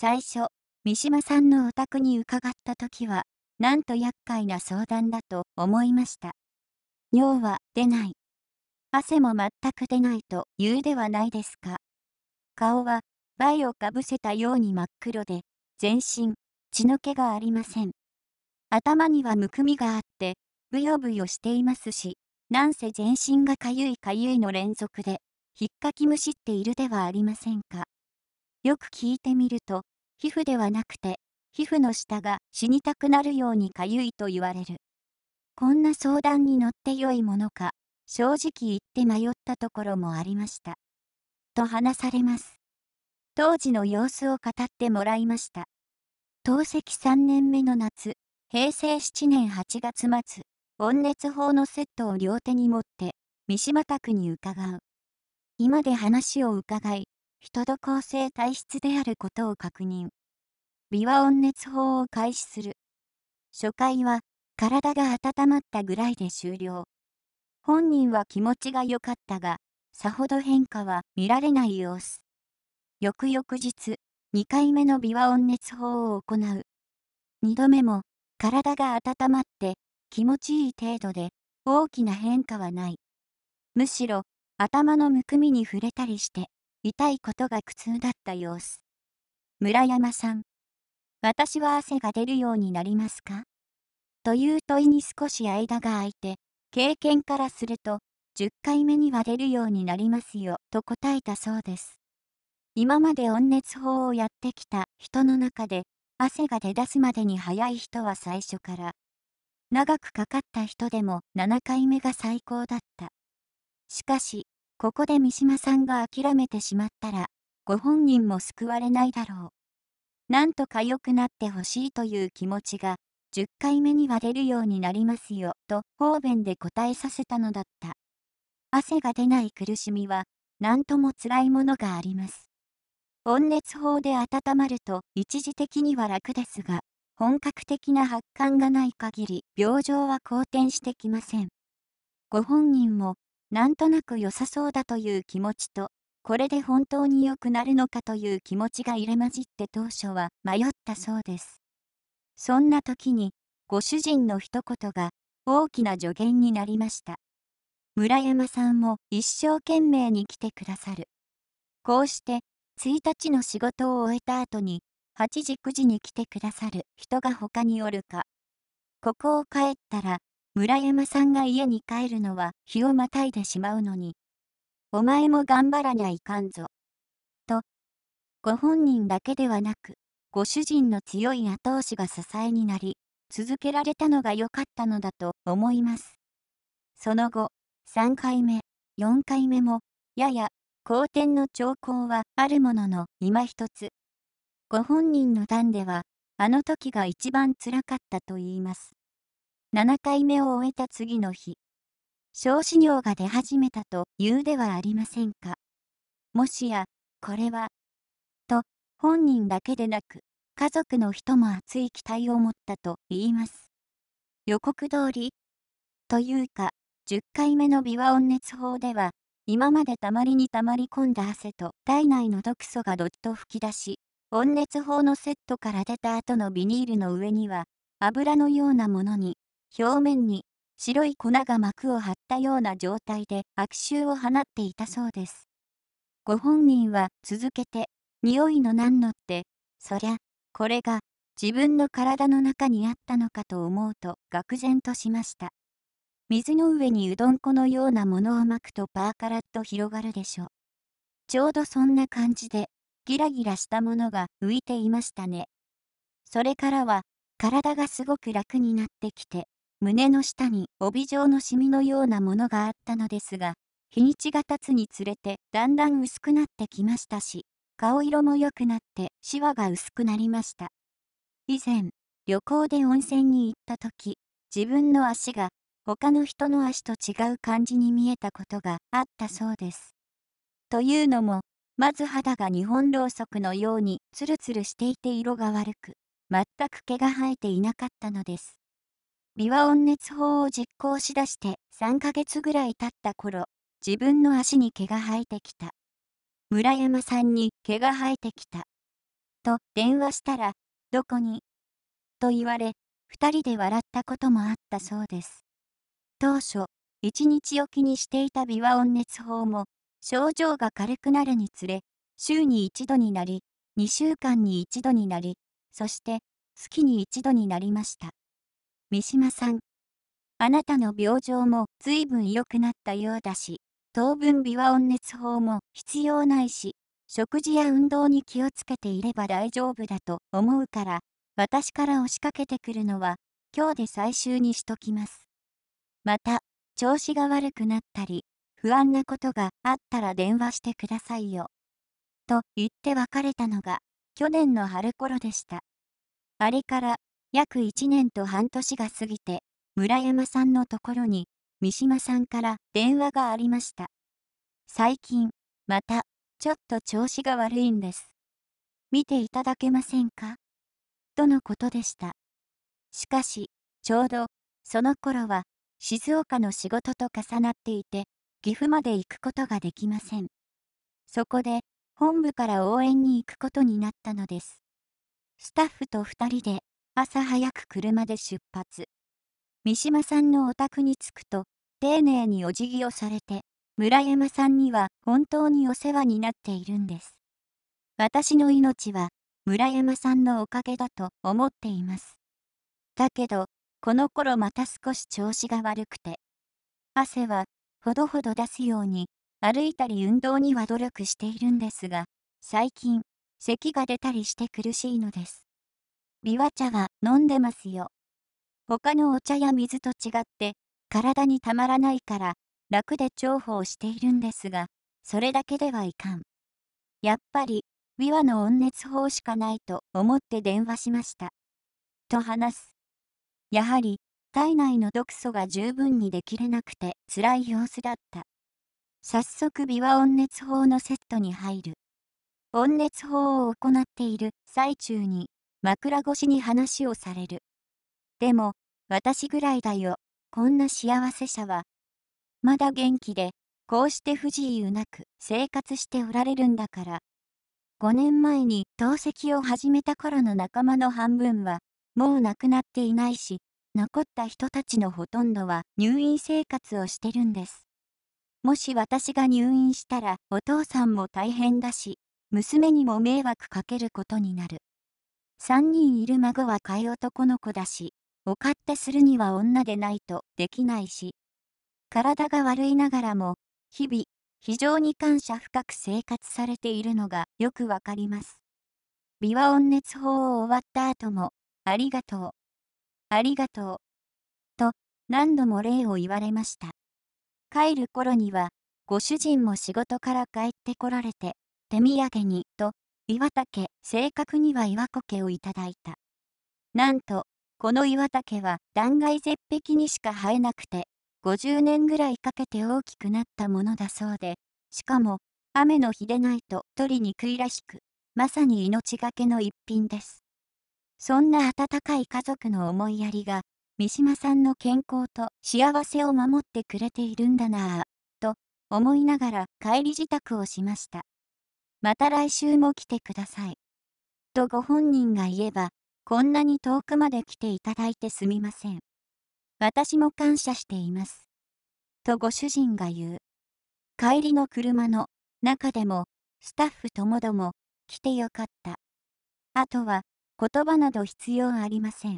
最初、三島さんのお宅に伺った時は、なんと厄介な相談だと思いました。尿は出ない。汗も全く出ないと言うではないですか。顔は、倍をかぶせたように真っ黒で、全身、血の気がありません。頭にはむくみがあって、ぶよぶよしていますし、なんせ全身がかゆいかゆいの連続で、ひっかきむしっているではありませんか。よく聞いてみると、皮膚ではなくて、皮膚の下が死にたくなるようにかゆいと言われる。こんな相談に乗ってよいものか、正直言って迷ったところもありました。と話されます。当時の様子を語ってもらいました。透析3年目の夏、平成7年8月末、温熱法のセットを両手に持って、三島宅に伺う。今で話を伺い、人と構成体質であることを確認。微和温熱法を開始する。初回は、体が温まったぐらいで終了。本人は気持ちが良かったが、さほど変化は見られない様子。翌々日、2回目の微和温熱法を行う。2度目も、体が温まって気持ちいい程度で大きな変化はない。むしろ頭のむくみに触れたりして痛いことが苦痛だった様子。村山さん。私は汗が出るようになりますかという問いに少し間が空いて、経験からすると、10回目には出るようになりますよ、と答えたそうです。今まで温熱法をやってきた人の中で、汗が出だすまでに早い人は最初から。長くかかった人でも7回目が最高だった。しかし、ここで三島さんが諦めてしまったら、ご本人も救われないだろう。なんとか良くなってほしいという気持ちが、10回目には出るようになりますよ、と方便で答えさせたのだった。汗が出ない苦しみは、何とも辛いものがあります。温熱法で温まると一時的には楽ですが、本格的な発汗がない限り病状は好転してきません。ご本人もなんとなく良さそうだという気持ちと、これで本当に良くなるのかという気持ちが入れ混じって当初は迷ったそうです。そんな時に、ご主人の一言が大きな助言になりました。村山さんも一生懸命に来てくださる。こうして、1日の仕事を終えた後に、8時9時に来てくださる人が他におるか。ここを帰ったら、村山さんが家に帰るのは日をまたいでしまうのに、お前も頑張らにゃいかんぞ。と、ご本人だけではなく、ご主人の強い後押しが支えになり、続けられたのが良かったのだと思います。その後、3回目、4回目も、やや、好転の兆候はあるものの、今一つ。ご本人の段では、あの時が一番辛かったと言います。7回目を終えた次の日、小資料が出始めたと言うではありませんか。もしや、これは、と、本人だけでなく、家族の人も熱い期待を持ったと言います。予告通りというか、10回目の微和温熱法では、今までたまりにたまり込んだ汗と体内の毒素がどっと吹き出し、温熱法のセットから出た後のビニールの上には、油のようなものに表面に白い粉が膜を張ったような状態で悪臭を放っていたそうです。ご本人は続けて、匂いの何のって、そりゃ、これが自分の体の中にあったのかと思うと愕然としました。水の上にうどん粉のようなものをまくとパーカラッと広がるでしょう。ちょうどそんな感じで、ギラギラしたものが浮いていましたね。それからは、体がすごく楽になってきて、胸の下に帯状のシミのようなものがあったのですが、日にちが経つにつれてだんだん薄くなってきましたし、顔色も良くなってシワが薄くなりました。以前、旅行で温泉に行った時、自分の足が他の人の足と違う感じに見えたことがあったそうです。というのも、まず肌が日本ろうそくのようにツルツルしていて色が悪く、全く毛が生えていなかったのです。琵琶温熱法を実行しだして3ヶ月ぐらい経った頃、自分の足に毛が生えてきた。村山さんに毛が生えてきた。と電話したら、どこにと言われ、2人で笑ったこともあったそうです。当初、1日おきにしていた琵琶温熱法も、症状が軽くなるにつれ、週に1度になり、2週間に1度になり、そして月に1度になりました。三島さん。あなたの病状も随分良くなったようだし、当分微和温熱法も必要ないし、食事や運動に気をつけていれば大丈夫だと思うから、私から押しかけてくるのは、今日で最終にしときます。また、調子が悪くなったり、不安なことがあったら電話してくださいよ。と言って別れたのが、去年の春頃でした。あれから約1年と半年が過ぎて、村山さんのところに、三島さんから電話がありました。最近、また、ちょっと調子が悪いんです。見ていただけませんかとのことでした。しかし、ちょうど、その頃は、静岡の仕事と重なっていて、岐阜まで行くことができません。そこで、本部から応援に行くことになったのです。スタッフと2人で朝早く車で出発三島さんのお宅に着くと丁寧にお辞儀をされて村山さんには本当にお世話になっているんです私の命は村山さんのおかげだと思っていますだけどこの頃また少し調子が悪くて汗はほどほど出すように歩いたり運動には努力しているんですが最近咳が出たりして苦しいのですビワ茶は飲んでますよ。他のお茶や水と違って体にたまらないから楽で重宝しているんですが、それだけではいかん。やっぱり、ビワの温熱法しかないと思って電話しました。と話す。やはり、体内の毒素が十分にできれなくて辛い様子だった。早速ビワ温熱法のセットに入る。温熱法を行っている最中に枕越しに話をされる。でも、私ぐらいだよ、こんな幸せ者は。まだ元気で、こうして不自由なく生活しておられるんだから。5年前に透析を始めた頃の仲間の半分は、もう亡くなっていないし、残った人たちのほとんどは入院生活をしてるんです。もし私が入院したらお父さんも大変だし、娘にも迷惑かけることになる。三人いる孫は飼い男の子だし、お勝手するには女でないとできないし。体が悪いながらも、日々、非常に感謝深く生活されているのがよくわかります。美和温熱法を終わった後も、ありがとう。ありがとう。と、何度も礼を言われました。帰る頃には、ご主人も仕事から帰ってこられて、手土産に、と、岩竹、正確には岩苔をいただいた。なんと、この岩竹は断崖絶壁にしか生えなくて、50年ぐらいかけて大きくなったものだそうで、しかも、雨の日でないと取りにくいらしく、まさに命がけの一品です。そんな温かい家族の思いやりが、三島さんの健康と幸せを守ってくれているんだなぁ、と思いながら帰り自宅をしました。また来週も来てください。とご本人が言えば、こんなに遠くまで来ていただいてすみません。私も感謝しています。とご主人が言う。帰りの車の中でも、スタッフともども、来てよかった。あとは、言葉など必要ありません。